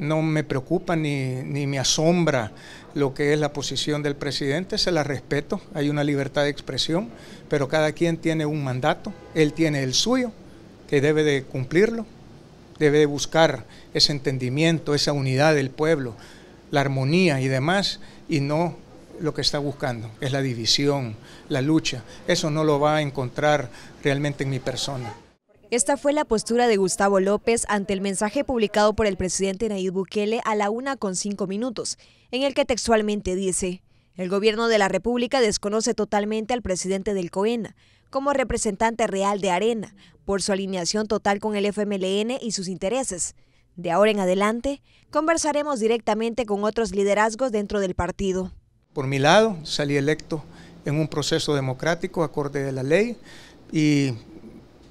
no me preocupa ni, ni, me asombra lo que es la posición del presidente, se la respeto, hay una libertad de expresión, pero cada quien tiene un mandato, él tiene el suyo, que debe de cumplirlo, debe de buscar ese entendimiento, esa unidad del pueblo, la armonía y demás, y no lo que está buscando, es la división, la lucha. Eso no lo va a encontrar realmente en mi persona. Esta fue la postura de Gustavo López ante el mensaje publicado por el presidente Nayib Bukele a la una con cinco minutos, en el que textualmente dice: El gobierno de la República desconoce totalmente al presidente del COENA como representante real de Arena por su alineación total con el FMLN y sus intereses. De ahora en adelante, conversaremos directamente con otros liderazgos dentro del partido. Por mi lado, salí electo en un proceso democrático acorde de la ley y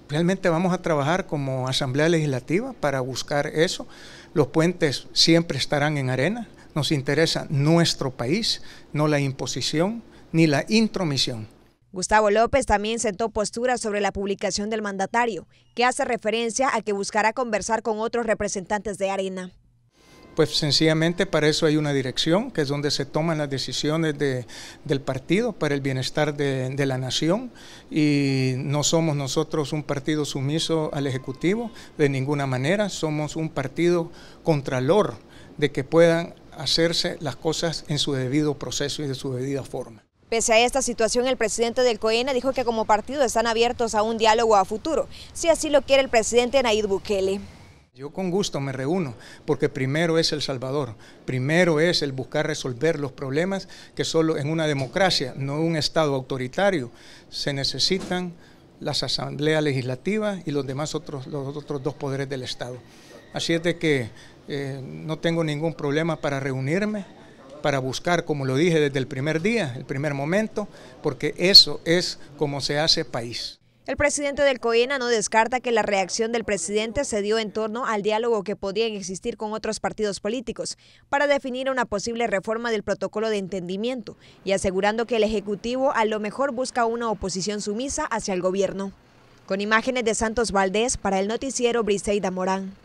realmente vamos a trabajar como Asamblea Legislativa para buscar eso. Los puentes siempre estarán en arena. Nos interesa nuestro país, no la imposición ni la intromisión. Gustavo López también sentó postura sobre la publicación del mandatario, que hace referencia a que buscará conversar con otros representantes de Arena pues sencillamente para eso hay una dirección, que es donde se toman las decisiones del partido para el bienestar de, de, la nación y no somos nosotros un partido sumiso al Ejecutivo de ninguna manera, somos un partido contralor de que puedan hacerse las cosas en su debido proceso y de su debida forma. Pese a esta situación, el presidente del COENA dijo que como partido están abiertos a un diálogo a futuro, si así lo quiere el presidente Nayib Bukele. Yo con gusto me reúno, porque primero es El Salvador, primero es el buscar resolver los problemas que solo en una democracia, no un Estado autoritario, se necesitan las asambleas legislativas y los demás otros, los otros dos poderes del Estado. Así es de que eh, no tengo ningún problema para reunirme, para buscar, como lo dije desde el primer día, el primer momento, porque eso es como se hace país. El presidente del Coena no descarta que la reacción del presidente se dio en torno al diálogo que podían existir con otros partidos políticos para definir una posible reforma del protocolo de entendimiento y asegurando que el Ejecutivo a lo mejor busca una oposición sumisa hacia el gobierno. Con imágenes de Santos Valdés para el noticiero Briseida Morán.